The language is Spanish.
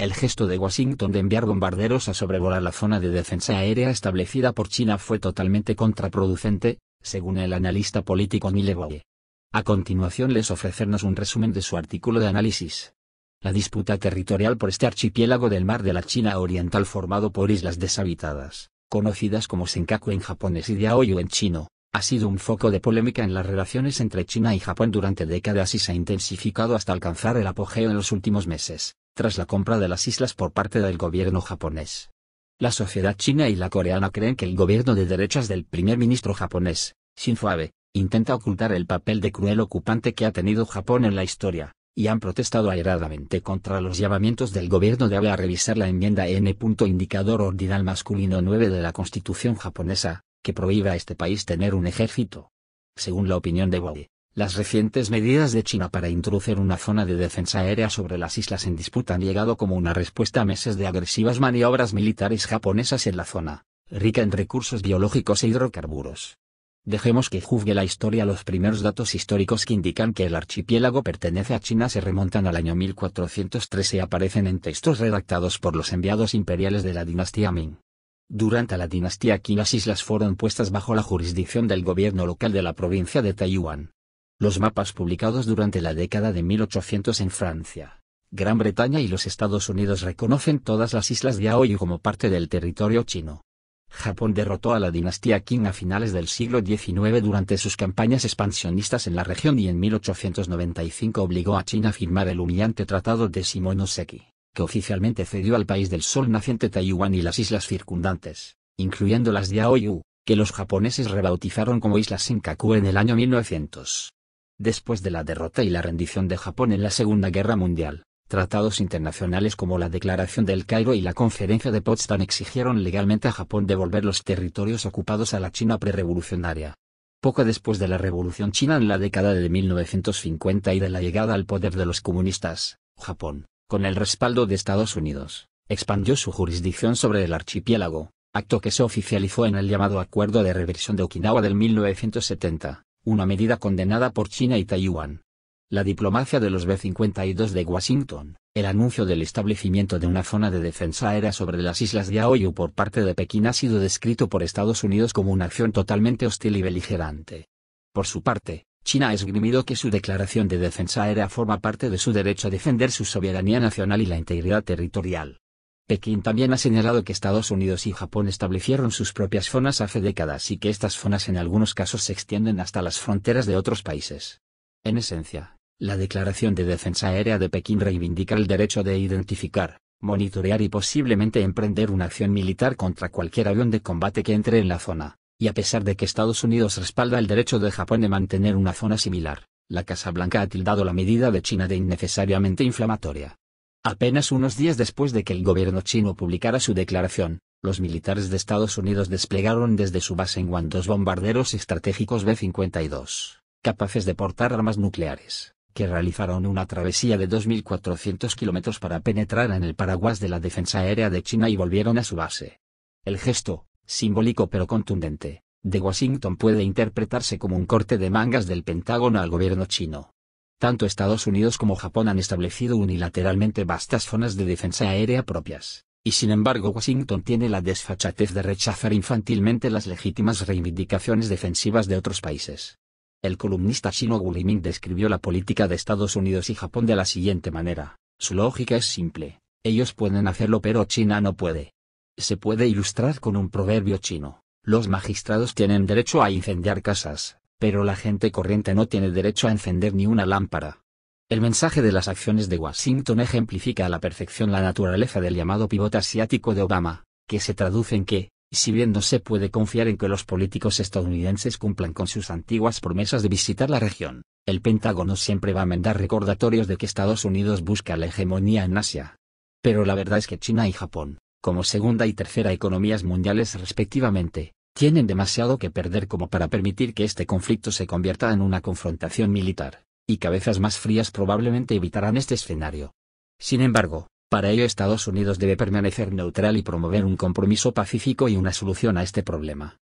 El gesto de Washington de enviar bombarderos a sobrevolar la zona de defensa aérea establecida por China fue totalmente contraproducente, según el analista político Nile A continuación les ofrecernos un resumen de su artículo de análisis. La disputa territorial por este archipiélago del mar de la China Oriental formado por islas deshabitadas, conocidas como Senkaku en japonés y Diaoyu en chino, ha sido un foco de polémica en las relaciones entre China y Japón durante décadas y se ha intensificado hasta alcanzar el apogeo en los últimos meses, tras la compra de las islas por parte del gobierno japonés. La sociedad china y la coreana creen que el gobierno de derechas del primer ministro japonés, Shinzo Abe, intenta ocultar el papel de cruel ocupante que ha tenido Japón en la historia, y han protestado airadamente contra los llamamientos del gobierno de Abe a revisar la enmienda N. Indicador ordinal masculino 9 de la Constitución japonesa, que prohíba a este país tener un ejército. Según la opinión de Bowie, las recientes medidas de China para introducir una zona de defensa aérea sobre las islas en disputa han llegado como una respuesta a meses de agresivas maniobras militares japonesas en la zona, rica en recursos biológicos e hidrocarburos. Dejemos que juzgue la historia. Los primeros datos históricos que indican que el archipiélago pertenece a China se remontan al año 1413 y aparecen en textos redactados por los enviados imperiales de la dinastía Ming. Durante la dinastía Qing las islas fueron puestas bajo la jurisdicción del gobierno local de la provincia de Taiwán. Los mapas publicados durante la década de 1800 en Francia, Gran Bretaña y los Estados Unidos reconocen todas las islas de Aoyu como parte del territorio chino. Japón derrotó a la dinastía Qing a finales del siglo XIX durante sus campañas expansionistas en la región y en 1895 obligó a China a firmar el humillante Tratado de Shimonoseki, que oficialmente cedió al país del sol naciente Taiwán y las islas circundantes, incluyendo las Diaoyu, que los japoneses rebautizaron como Islas Senkaku en el año 1900. Después de la derrota y la rendición de Japón en la Segunda Guerra Mundial, tratados internacionales como la Declaración del Cairo y la Conferencia de Potsdam exigieron legalmente a Japón devolver los territorios ocupados a la China prerevolucionaria. Poco después de la Revolución China en la década de 1950 y de la llegada al poder de los comunistas, Japón, con el respaldo de Estados Unidos, expandió su jurisdicción sobre el archipiélago, acto que se oficializó en el llamado Acuerdo de Reversión de Okinawa del 1970, una medida condenada por China y Taiwán. La diplomacia de los B-52 de Washington, el anuncio del establecimiento de una zona de defensa aérea sobre las islas de Aoyu por parte de Pekín ha sido descrito por Estados Unidos como una acción totalmente hostil y beligerante. Por su parte, China ha esgrimido que su declaración de defensa aérea forma parte de su derecho a defender su soberanía nacional y la integridad territorial. Pekín también ha señalado que Estados Unidos y Japón establecieron sus propias zonas hace décadas y que estas zonas en algunos casos se extienden hasta las fronteras de otros países. En esencia, la Declaración de Defensa Aérea de Pekín reivindica el derecho de identificar, monitorear y posiblemente emprender una acción militar contra cualquier avión de combate que entre en la zona y a pesar de que Estados Unidos respalda el derecho de Japón de mantener una zona similar, la Casa Blanca ha tildado la medida de China de innecesariamente inflamatoria. Apenas unos días después de que el gobierno chino publicara su declaración, los militares de Estados Unidos desplegaron desde su base en Guam dos bombarderos estratégicos B-52, capaces de portar armas nucleares, que realizaron una travesía de 2.400 kilómetros para penetrar en el paraguas de la defensa aérea de China y volvieron a su base. El gesto, simbólico pero contundente, de Washington puede interpretarse como un corte de mangas del Pentágono al gobierno chino. Tanto Estados Unidos como Japón han establecido unilateralmente vastas zonas de defensa aérea propias, y sin embargo Washington tiene la desfachatez de rechazar infantilmente las legítimas reivindicaciones defensivas de otros países. El columnista chino Wu Liming describió la política de Estados Unidos y Japón de la siguiente manera, su lógica es simple, ellos pueden hacerlo pero China no puede se puede ilustrar con un proverbio chino. Los magistrados tienen derecho a incendiar casas, pero la gente corriente no tiene derecho a encender ni una lámpara. El mensaje de las acciones de Washington ejemplifica a la perfección la naturaleza del llamado pivote asiático de Obama, que se traduce en que, si bien no se puede confiar en que los políticos estadounidenses cumplan con sus antiguas promesas de visitar la región, el Pentágono siempre va a mandar recordatorios de que Estados Unidos busca la hegemonía en Asia. Pero la verdad es que China y Japón, como segunda y tercera economías mundiales respectivamente, tienen demasiado que perder como para permitir que este conflicto se convierta en una confrontación militar, y cabezas más frías probablemente evitarán este escenario. Sin embargo, para ello Estados Unidos debe permanecer neutral y promover un compromiso pacífico y una solución a este problema.